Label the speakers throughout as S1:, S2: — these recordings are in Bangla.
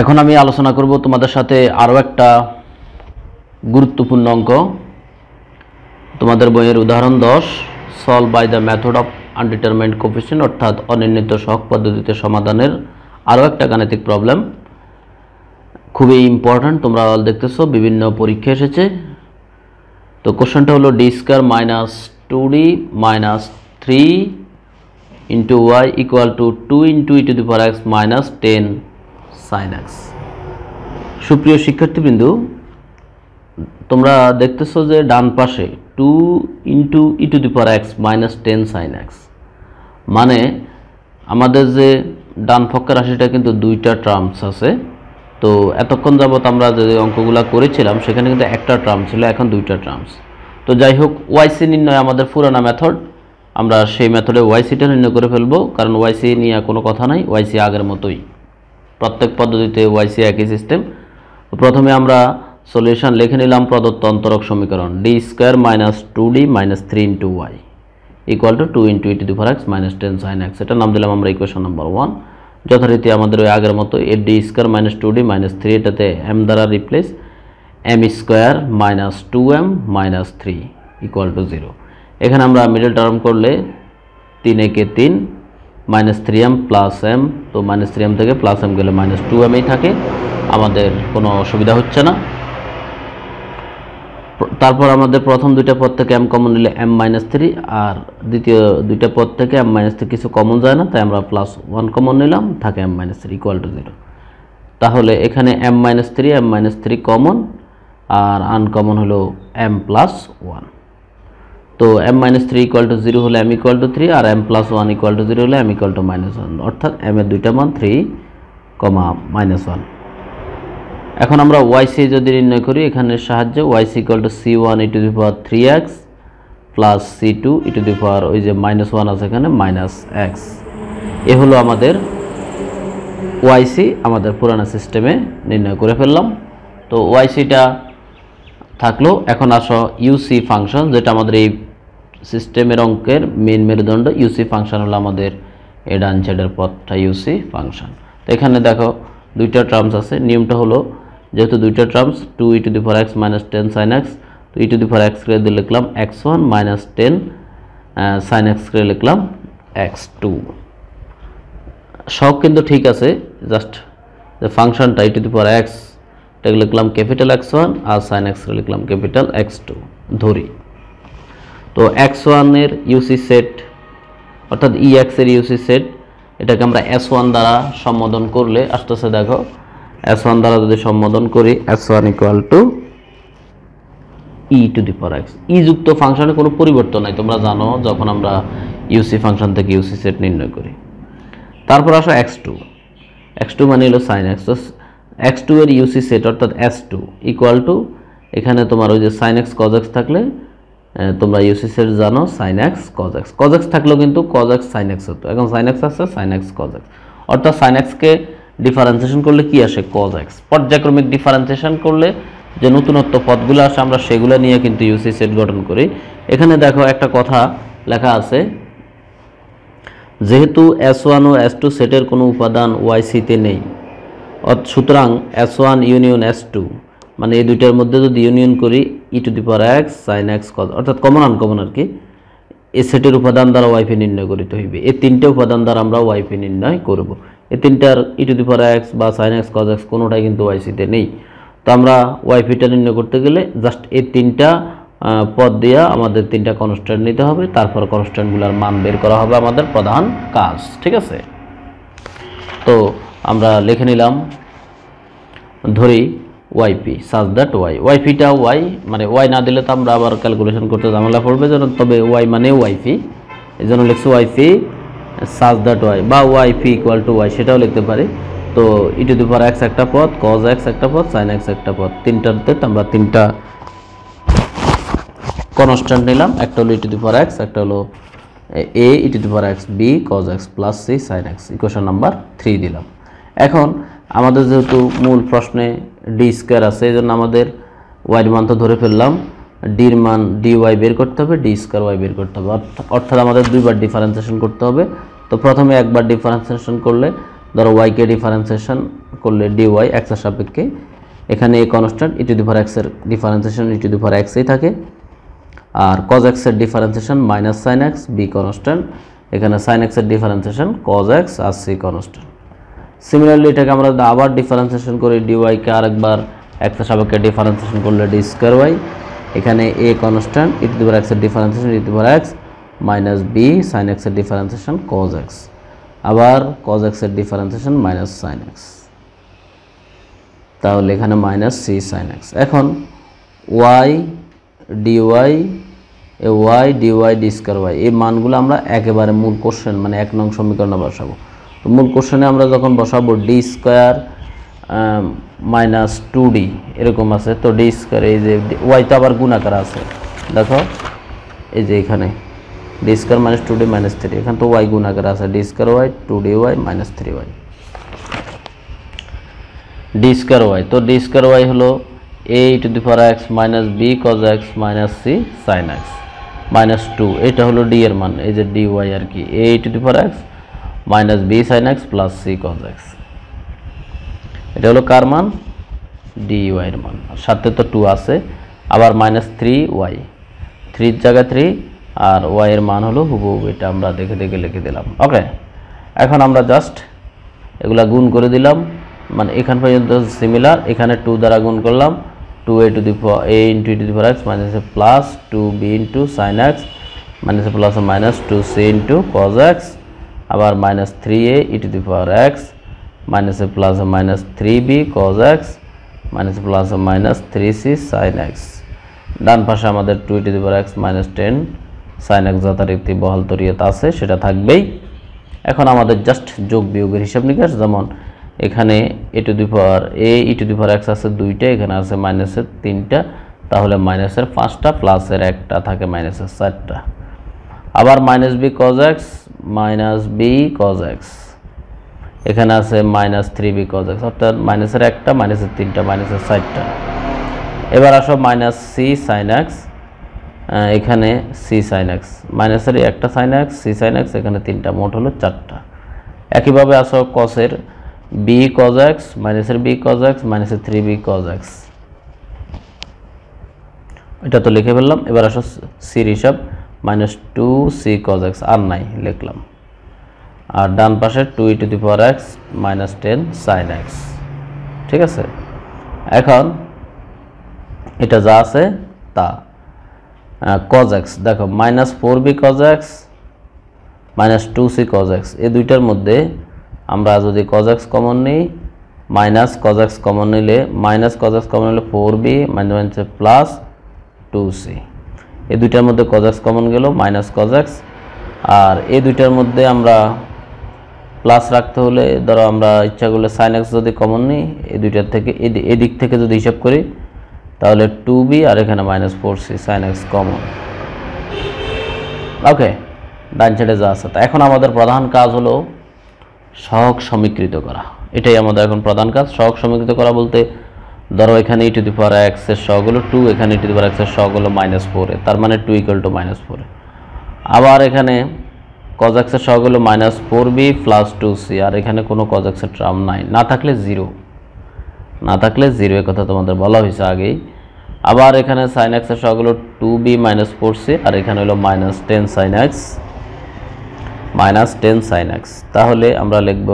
S1: এখন আমি আলোচনা করব তোমাদের সাথে আরও একটা গুরুত্বপূর্ণ অঙ্ক তোমাদের বইয়ের উদাহরণ দশ solve by the method of undetermined coefficient অর্থাৎ অনির্ণিত সহক পদ্ধতিতে সমাধানের আরও একটা গাণিতিক প্রবলেম খুবই ইম্পর্ট্যান্ট তোমরা দেখতেছো বিভিন্ন পরীক্ষা এসেছে তো কোশ্চেনটা হলো D square minus two D minus three into Y equal to two into E to the power x minus ten sine X সুপ্রিয় শিক্ষার্থীবৃন্দ তোমরা দেখতেছো যে ডান পাশে two into E to the power x minus ten sine মানে আমাদের যে ডান ফক্কা রাশিটা কিন্তু দুইটা ট্রাম্পস আছে তো এতক্ষণ যাবৎ আমরা যে অঙ্কগুলো করেছিলাম সেখানে কিন্তু একটা ট্রাম্প ছিল এখন দুইটা ট্রাম্পস তো যাই হোক ওয়াইসি নির্ণয় আমাদের পুরানা মেথড আমরা সেই মেথডে ওয়াইসিটা নির্ণয় করে ফেলবো কারণ ওয়াইসি নিয়ে কোনো কথা নাই ওয়াইসি আগের মতোই প্রত্যেক পদ্ধতিতে ওয়াইসি একই সিস্টেম প্রথমে আমরা সলিউশন লিখে নিলাম প্রদত্ত অন্তরক সমীকরণ D square minus two D minus three into Y equal to two into E to four X minus ten sine X এটা নাম দিলাম আমরা ইকুয়েশন নাম্বার ওয়ান যথারীতি আমাদের ওই আগের মতো এ D square minus two D minus three এটাতে এম দ্বারা replace M square minus two M minus three equal to zero এখানে আমরা মিডল টার্ম করলে তিন একে তিন minus three M plus M তো মাইনাস থ্রি এম থেকে প্লাস এম গেলে মাইনাস টু এমই থাকে আমাদের কোনো অসুবিধা হচ্ছে না তারপর আমাদের প্রথম দুইটা পদ থেকে এম কমন নিলে এম মাইনাস থ্রি আর দ্বিতীয় দুইটা পদ থেকে এম মাইনাস থ্রি কিছু কমন যায় না তাই আমরা প্লাস ওয়ান কমন নিলাম থাকে M minus three equal to zero তাহলে এখানে M minus three M minus three common আর আনকমন হলো এম প্লাস ওয়ান তো M minus three equal to zero হলে এম ইকুয়াল টু থ্রি আর M plus one equal to zero হলে M equal to minus one অর্থাৎ এম এর দুইটা মান থ্রি কমা মাইনাস ওয়ান এখন আমরা ওয়াই সি যদি নির্ণয় করি এখানে সাহায্যে Y C equal to C one E to the power three x plus C two E to the power ওই যে মাইনাস ওয়ান আছে এখানে মাইনাস এক্স এ হলো আমাদের ওয়াইসি আমাদের পুরানো সিস্টেমে নির্ণয় করে ফেললাম তো ওয়াই সিটা থাকলো এখন আসো ইউসি ফাংশন যেটা আমাদের এই সিস্টেমের অঙ্কের মেন মেরুদণ্ড ইউসি ফাংশন হলো আমাদের এ ডান সাইডের পথটা ইউসি ফাংশন এখানে দেখো দুইটা টার্মস আছে নিয়মটা হলো যেহেতু দুইটা terms two E to the four X minus ten sine x তো E to the four X করে দিয়ে লিখলাম X one minus ten sine X করে লিখলাম এক্স টু শখ কিন্তু ঠিক আছে জাস্ট যে ফাংশনটা E to the four X লিখলাম ক্যাপিটাল এক্স ওয়ান আর সাইন এক্স লিখলাম ক্যাপিটাল এক্স টু ধরি তো এক্স ওয়ানের ইউসি সেট অর্থাৎ ই এক্সের ইউসি সেট এটাকে আমরা এস ওয়ান দ্বারা সম্বোধন করলে আসতেছে দেখো এস ওয়ান দ্বারা যদি সম্বোধন করি S one equal to E to the power X E যুক্ত ফাংশনে কোনো পরিবর্তন নাই তোমরা জানো যখন আমরা ইউসি ফাংশন থেকে ইউসি সেট নির্ণয় করি তারপর আসো এক্স টু এক্স টু মানে হলো সাইন এক্স তো এক্স টু এর ইউসি সেট অর্থাৎ এস টু ইকুয়াল টু এখানে তোমার ওই যে সাইন এক্স কজ এক্স থাকলে তোমরা ইউসিসের জানো সাইনাক্স কজাক্স কজাক্স থাকলেও কিন্তু কজাক্স সাইনাক্স হতো এখন সাইনাক্স আছে সাইনাক্স কজাক্স অর্থাৎ সাইনাক্সকে ডিফারেন্সিয়েশন করলে কি আসে কজাক্স পর্যায়ক্রমিক ডিফারেন্সিয়েশন করলে যে নতুনত্ব পদগুলো আসে আমরা সেগুলো নিয়ে কিন্তু ইউসি গঠন করি এখানে দেখো একটা কথা লেখা আছে যেহেতু এস ওয়ান ও এস টু সেটের কোনো উপাদান ওয়াইসিতে নেই সুতরাং S one union S two মানে এই দুইটার মধ্যে যদি ইউনিয়ন করি E to the power X sine X cos অর্থাৎ কমন আনকমন আর কি এই সেটের উপাদান দ্বারা ওয়াইফে নির্ণয় করিতে হইবে এই তিনটে উপাদান দ্বারা আমরা ওয়াইফে নির্ণয় করব এই তিনটার E to the power X বা সাইন এক্স কজ এক্স কোনোটাই কিন্তু ওয়াইসিতে নেই তো আমরা ওয়াইফিটা নির্ণয় করতে গেলে জাস্ট এই তিনটা পদ দিয়ে আমাদের তিনটা কনস্ট্যান্ট নিতে হবে তারপর কনস্ট্যান্টগুলোর মান বের করা হবে আমাদের প্রধান কাজ ঠিক আছে তো আমরা লিখে নিলাম ধরি ওয়াইপি সাজ দ্যাট ওয়াই ওয়াইপিটা ওয়াই মানে ওয়াই না দিলে তো আমরা আবার ক্যালকুলেশন করতে ঝামেলা পড়বে যেন তবে ওয়াই মানে ওয়াইপি এই জন্য লিখছি ওয়াইপি সাজ দ্যাট ওয়াই বা ওয়াইপি ইকুয়াল টু ওয়াই সেটাও লিখতে পারি তো ইটু দি পাওয়ার এক্স একটা পথ কজ এক্স একটা পদ সাইন এক্স একটা পদ তিনটাতে আমরা তিনটা কনস্ট্যান্ট নিলাম একটা হলো ইটু দি পাওয়ার এক্স একটা হলো A E to the power X B cos x plus C sine X equation number three দিলাম এখন আমাদের যেহেতু মূল প্রশ্নে ডি স্কোয়ার আছে এই জন্য আমাদের ওয়াইয়ের মান তো ধরে ফেললাম ডির মান ডি ওয়াই বের করতে হবে ডি স্কোয়ার ওয়াই বের করতে হবে অর্থাৎ আমাদের দুইবার ডিফারেন্সিয়েশন করতে হবে তো প্রথমে একবার ডিফারেন্সিয়েশন করলে ধরো ওয়াইকে ডিফারেন্সিয়েশন করলে ডি ওয়াই এক্সের সাপেক্ষে এখানে এ কনস্ট্যান্ট ইটু ডিফার এক্সের ডিফারেন্সিয়েশন ইটু ডিফার এক্সই থাকে আর কজ এক্সের differentiation minus sine X B constant এখানে সাইন এক্সের ডিফারেন্সিয়েশন কজ এক্স আর সি কনস্ট্যান্ট সিমিলারলি এটাকে আমরা আবার ডিফারেন্সিয়েশন করি ডিওয়াইকে আরেকবার একটা সাপেক্ষে ডিফারেন্সিয়েশন করলে ডি স্কোয়ার ওয়াই এখানে এ কনস্ট্যান্ট ইট এক্স এক্সের differentiation E the power X minus B sine এক্সের ডিফারেন্সিয়েশন কজ এক্স আবার কজ এক্সের ডিফারেন্সিয়েশন মাইনাস সাইন এক্স তাহলে এখানে মাইনাস সি সাইন এক্স এখন ওয়াই ডিওয়াই এ Y D Y D square Y এই মানগুলো আমরা একেবারে মূল কোশ্চেন মানে এক নং সমীকরণে বসাবো মূল কোশ্চনে আমরা যখন বসাবো D square minus two D এরকম আছে তো ডি স্কোয়ার এই যে ওয়াই তো আবার গুণাকার আছে দেখো এই যে এখানে D square minus two D minus three এখানে তো ওয়াই গুণাকার আছে D square Y two D Y minus three Y D square Y তো ডি স্কোয়ার ওয়াই হলো A to the power x minus B cos X minus C sine X minus two এটা হলো ডি এর মান এই যে ডি ওয়াই আর কি A to the power x minus B sine X plus C cos X এটা হলো কার মান ডি ওয়াইয়ের মান সাথে তো টু আছে আবার মাইনাস থ্রি ওয়াই থ্রির জায়গায় থ্রি আর ওয়াইয়ের মান হলো হুবহু এটা আমরা দেখে দেখে লিখে দিলাম ওকে এখন আমরা জাস্ট এগুলা গুণ করে দিলাম মানে এখান পর্যন্ত সিমিলার এখানে টু দ্বারা গুণ করলাম two A to the A into to the four X minus plus two B into sine X minus plus minus two C into cos X আবার minus three A E to the power X plus প্লাসে minus three B cos X minus প্লাসে minus three C sine X ডান পাশে আমাদের two E to the power x minus ten sine X যথারীতি বহাল তরিয়ত আছে সেটা থাকবেই এখন আমাদের জাস্ট যোগ বিয়োগের হিসাব নিকাশ যেমন এখানে A to the power A E to the power X আছে দুইটা এখানে আছে মাইনাসের তিনটা তাহলে মাইনাসের পাঁচটা প্লাসের একটা থাকে মাইনাসের চারটা আবার minus B cos X minus B cos X এখানে আছে minus three B cos X অর্থাৎ মাইনাসের একটা মাইনাসের তিনটা মাইনাসের সাইটটা এবার আসো মাইনাস সি সাইন এক্স এখানে সি সাইন এক্স মাইনাসের একটা sine X C sine X এখানে তিনটা মোট হলো চারটা একইভাবে আসো কসের বি কজ এক্স মাইনাসের বি কজ এক্স মাইনাসের থ্রি বি কজ এক্স এটা তো লিখে ফেললাম এবার আসো সির হিসাব minus two C cos X আর নাই লিখলাম আর ডান পাশে two E e to the power x minus ten sine X ঠিক আছে এখন এটা যা আছে তা কজ এক্স দেখো minus four B cos X minus two C cos X এই দুইটার মধ্যে আমরা যদি কজ এক্স কমন নিই মাইনাস কজ এক্স কমন নিলে মাইনাস কজ এক্স কমন নিলে four B minus plus two C এই দুইটার মধ্যে কজাক্স কমন গেল মাইনাস কজাক্স আর এই দুইটার মধ্যে আমরা প্লাস রাখতে হলে ধরো আমরা ইচ্ছা করলে সাইন যদি কমন নিই এই দুইটার থেকে এদিক থেকে যদি হিসাব করি তাহলে টু বি আর এখানে minus four C sine common okay ডান ছেড়ে যা আছে তা এখন আমাদের প্রধান কাজ হলো সহক সমীকৃত করা এটাই আমাদের এখন প্রধান কাজ সহক সমীকৃত করা বলতে ধরো এখানে ই টু দি পাওয়ার এক্সের সহগুলো টু এখানে ই টু দি পাওয়ার এক্সের সহগুলো মাইনাস ফোরে তার মানে টু ইকুয়াল টু মাইনাস ফোরে আবার এখানে কজ এক্সের সহগুলো minus four B plus two C আর এখানে কোনো কজ এক্সের ট্রাম নাই না থাকলে জিরো না থাকলে জিরো এ কথা তোমাদের বলা হয়েছে আগেই আবার এখানে সাইন এক্সের সহগুলো two B minus four C আর এখানে হলো minus ten sine minus ten sine তাহলে আমরা লিখব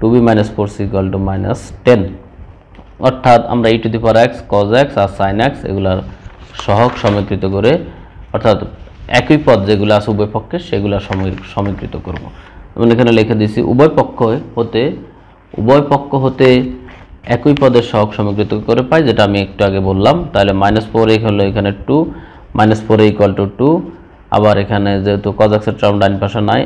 S1: two B minus four C equal to minus ten অর্থাৎ আমরা E four X cos X আর সাইন এক্স এগুলার সহক সমীকৃত করে অর্থাৎ একই পদ যেগুলো আছে উভয় পক্ষে সেগুলো সমীকৃত করব এবং এখানে লিখে দিয়েছি উভয় পক্ষ হতে উভয় পক্ষ হতে একই পদের সহক সমীকৃত করে পাই যেটা আমি একটু আগে বললাম তাহলে মাইনাস ফোর এই হলো এখানে two minus four equal to two আবার এখানে যেহেতু কজাক্সের টার্ম ডান পাশে নাই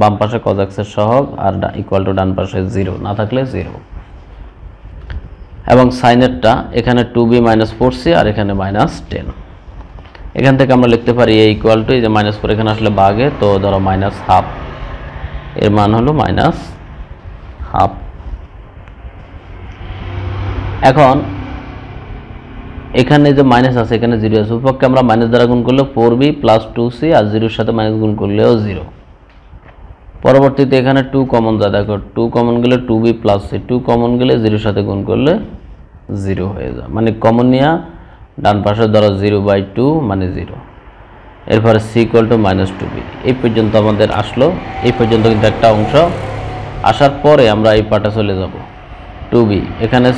S1: বাম পাশে কজাক্সের সহক আর ইকুয়াল টু ডান পাশে জিরো না থাকলে জিরো এবং সাইনেরটা এখানে two B minus four C আর এখানে মাইনাস টেন এখান থেকে আমরা লিখতে পারি এ ইকুয়াল টু এই যে মাইনাস ফোর এখানে আসলে বাঘে তো ধরো মাইনাস হাফ এর মান হলো মাইনাস হাফ এখন এখানে যে মাইনাস আছে এখানে জিরো আছে উপক্ষে আমরা মাইনাস দ্বারা গুণ করলে four B plus two C আর জিরোর সাথে মাইনাস গুণ করলেও জিরো পরবর্তীতে এখানে টু কমন যা দেখো টু কমন গেলে two B plus C two common গেলে জিরোর সাথে গুণ করলে জিরো হয়ে যায় মানে কমনিয়া নেওয়া ডান পাশে ধরো জিরো বাই টু মানে জিরো এরপরে C equal to minus two B এই পর্যন্ত আমাদের আসলো এই পর্যন্ত কিন্তু একটা অংশ আসার পরে আমরা এই পাটা চলে যাব টু বি এখানে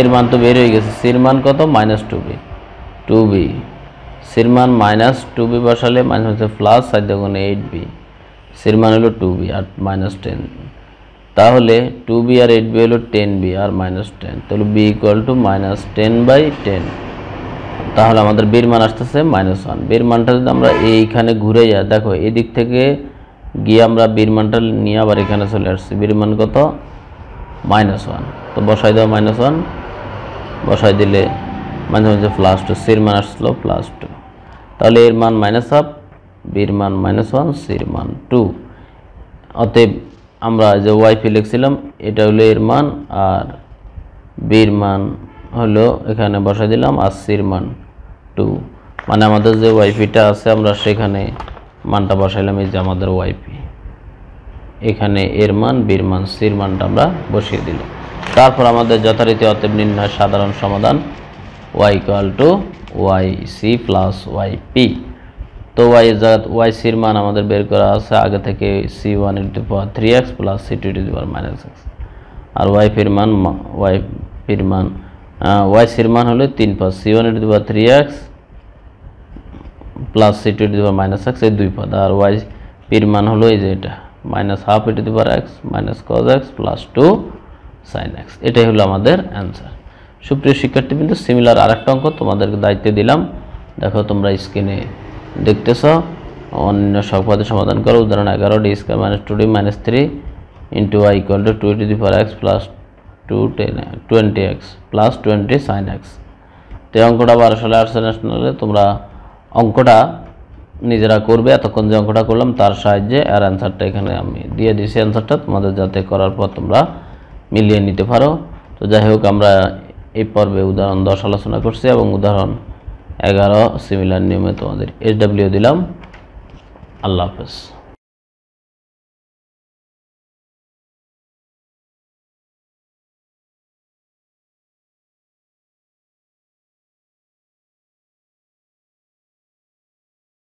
S1: এর মান তো বের হয়ে গেছে সির মান কত minus two B two B সির মান মাইনাস টু বি বসালে মাইনাস হচ্ছে প্লাস সাত দেখুন এইট বি সির মান হলো টু বি আর মাইনাস টেন তাহলে টু বি আর এইট বি হলো টেন বি আর মাইনাস টেন তাহলে B equal to minus ten by ten তাহলে আমাদের বীর মান আসতেছে মাইনাস ওয়ান বীর মানটা যদি আমরা এইখানে ঘুরে যাই দেখো এদিক থেকে গিয়ে আমরা বীর মানটা নিয়ে আবার এখানে চলে আসছি বীর মান কত মাইনাস ওয়ান তো বসাই দেওয়া মাইনাস ওয়ান বসাই দিলে মাঝে মাঝে প্লাস টু সির মান আসলো প্লাস টু তাহলে এর মান মাইনাস আপ বীর মান মাইনাস ওয়ান সির মান টু অতএব আমরা যে ওয়াইফি লিখছিলাম এটা হলো এর মান আর বির মান হলো এখানে বসাই দিলাম আর সির মান টু মানে আমাদের যে ওয়াইপিটা আছে আমরা সেখানে মানটা বসাইলাম এই যে আমাদের ওয়াইপি এখানে এর মান বীর মান সির মানটা আমরা বসিয়ে দিলাম তারপর আমাদের যথারীতি অতএব নির্ণয় সাধারণ সমাধান y equal to y c plus y p তো ওয়াই এর জায়গা ওয়াই সির মান আমাদের বের করা আছে আগে থেকে সি ওয়ান এর to power three x plus C two to power minus x আর ওয়াই ফির মান ওয়াই ফির মান ওয়াই সির মান হলো তিন পদ সি ওয়ান এর to power three x plus C two to power minus x এই দুই পদ আর ওয়াই পির মান হলো এই যে এটা minus half e to the power x minus cos x plus two sine x এটাই হলো আমাদের অ্যান্সার সুপ্রিয় শিক্ষার্থী কিন্তু সিমিলার আরেকটা অঙ্ক তোমাদেরকে দায়িত্ব দিলাম দেখো তোমরা স্ক্রিনে দেখতেছ অন্য সবপদের সমাধান করো উদাহরণ এগারো d square minus two D minus three into i equal to two to the four x plus two ten twenty x plus twenty sine x তো এই অঙ্কটা বারো সালে আটশো ন্যাশনালে তোমরা অঙ্কটা নিজেরা করবে এতক্ষণ যে অঙ্কটা করলাম তার সাহায্যে আর অ্যান্সারটা এখানে আমি দিয়ে দিয়েছি অ্যান্সারটা তোমাদের যাতে করার পর তোমরা মিলিয়ে নিতে পারো তো যাই হোক আমরা এই পর্বে উদাহরণ দশ আলোচনা করছি এবং উদাহরণ এগারো সিমিলার নিয়মে তোমাদের এস ডাব্লিউ দিলাম আল্লাহ হাফেজ